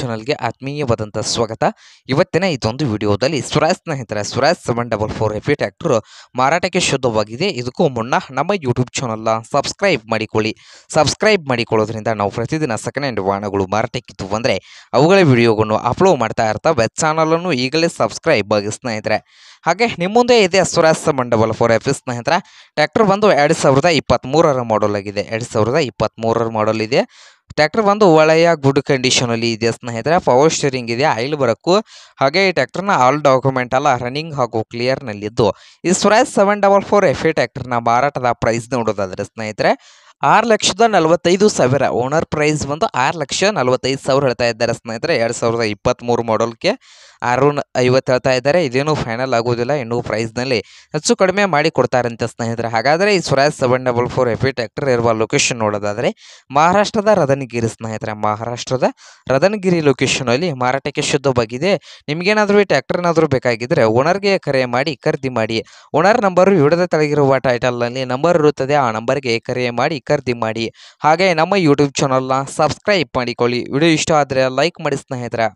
ಚಾನಲ್ಗೆ ಆತ್ಮೀಯವಾದಂಥ ಸ್ವಾಗತ ಇವತ್ತಿನ ಇದೊಂದು ವಿಡಿಯೋದಲ್ಲಿ ಸ್ವರಾಜ್ ಸ್ನೇಹಿತರೆ Swaraj seven double four F E tractor ಮಾರಾಟಕ್ಕೆ ಶುದ್ಧವಾಗಿದೆ ಇದಕ್ಕೂ ಮುನ್ನ ನಮ್ಮ ಯೂಟ್ಯೂಬ್ ಚಾನಲ್ನ ಸಬ್ಸ್ಕ್ರೈಬ್ ಮಾಡಿಕೊಳ್ಳಿ ಸಬ್ಸ್ಕ್ರೈಬ್ ಮಾಡಿಕೊಳ್ಳೋದ್ರಿಂದ ನಾವು ಪ್ರತಿದಿನ ಸೆಕೆಂಡ್ ಹ್ಯಾಂಡ್ ವಾಹನಗಳು ಮಾರಾಟಕ್ಕಿತ್ತು ಅಂದರೆ ಅವುಗಳ ವಿಡಿಯೋಗಳನ್ನು ಅಪ್ಲೋಡ್ ಮಾಡ್ತಾ ಇರ್ತಾ ಇರ್ತಾವೆ ಚಾನಲನ್ನು ಈಗಲೇ ಸಬ್ಸ್ಕ್ರೈಬ್ ಆಗಿ ಸ್ನೇಹಿತರೆ ಹಾಗೆ ನಿಮ್ಮ ಮುಂದೆ ಇದೆ Swaraj seven double four F E ಸ್ನೇಹಿತರ ಟ್ಯಾಕ್ಟರ್ ಬಂದು ಎರಡು ಸಾವಿರದ ಇಪ್ಪತ್ತ್ಮೂರರ ಮಾಡಲ್ ಆಗಿದೆ ಎರಡು ಸಾವಿರದ ಇಪ್ಪತ್ತ್ಮೂರರ ಮಾಡಲ್ ಇದೆ ಟ್ರ್ಯಾಕ್ಟರ್ ಬಂದು ಒಳ್ಳೆಯ ಗುಡ್ ಕಂಡೀಷನ್ ಅಲ್ಲಿ ಇದೆ ಸ್ನೇಹಿತರೆ ಪವರ್ ಸ್ಟೀರಿಂಗ್ ಇದೆ ಆಯಿಲ್ ಬರಕು ಹಾಗೆ ಈ ನ ಆಲ್ ಡಾಕ್ಯುಮೆಂಟ್ ಎಲ್ಲ ರನ್ನಿಂಗ್ ಹಾಗೂ ಕ್ಲಿಯರ್ನಲ್ಲಿದ್ದು ಈ Swaraj seven double four F E ನ ಮಾರಾಟದ ಪ್ರೈಸ್ ನೋಡೋದಾದ್ರೆ ಸ್ನೇಹಿತರೆ ಆರು ಲಕ್ಷದ ನಲವತ್ತೈದು ಸಾವಿರ ಓನರ್ ಪ್ರೈಸ್ ಬಂದು ಆರು ಲಕ್ಷ ನಲವತ್ತೈದು ಸಾವಿರ ಹೇಳ್ತಾ ಇದ್ದಾರೆ ಸ್ನೇಹಿತರೆ ಎರಡು ಸಾವಿರದ ಇಪ್ಪತ್ತ್ಮೂರು ಮಾಡಲ್ಗೆ ಆರು ಐವತ್ತು ಹೇಳ್ತಾ ಇದ್ದಾರೆ ಇದೇನು ಫೈನಲ್ ಆಗೋದಿಲ್ಲ ಇನ್ನೂ ಪ್ರೈಸ್ನಲ್ಲಿ ಹೆಚ್ಚು ಕಡಿಮೆ ಮಾಡಿ ಕೊಡ್ತಾರಂತೆ ಸ್ನೇಹಿತರೆ ಹಾಗಾದರೆ ಈ Swaraj seven double four F E tractor ಇರುವ ಲೊಕೇಶನ್ ನೋಡೋದಾದರೆ ಮಹಾರಾಷ್ಟ್ರದ ರದನಗಿರಿ ಸ್ನೇಹಿತರೆ ಮಹಾರಾಷ್ಟ್ರದ ರದನಗಿರಿ ಲೊಕೇಶನಲ್ಲಿ ಮಾರಾಟಕ್ಕೆ ಶುದ್ಧವಾಗಿದೆ ನಿಮಗೇನಾದರೂ ಈ ಟ್ಯಾಕ್ಟರ್ ಏನಾದರೂ ಬೇಕಾಗಿದ್ದರೆ ಓನರ್ಗೆ ಕರೆ ಮಾಡಿ ಖರೀದಿ ಮಾಡಿ ಓನರ್ ನಂಬರು ವಿಡದ ತೆಳಗಿರುವ ಟೈಟಲ್ನಲ್ಲಿ ನಂಬರ್ ಇರುತ್ತದೆ ಆ ನಂಬರ್ಗೆ ಕರೆ ಮಾಡಿ ಖರೀದಿ ಮಾಡಿ ಹಾಗೆ ನಮ್ಮ ಯೂಟ್ಯೂಬ್ ಚಾನಲ್ನ ಸಬ್ಸ್ಕ್ರೈಬ್ ಮಾಡಿಕೊಳ್ಳಿ ವಿಡಿಯೋ ಇಷ್ಟ ಆದರೆ ಲೈಕ್ ಮಾಡಿ ಸ್ನೇಹಿತರ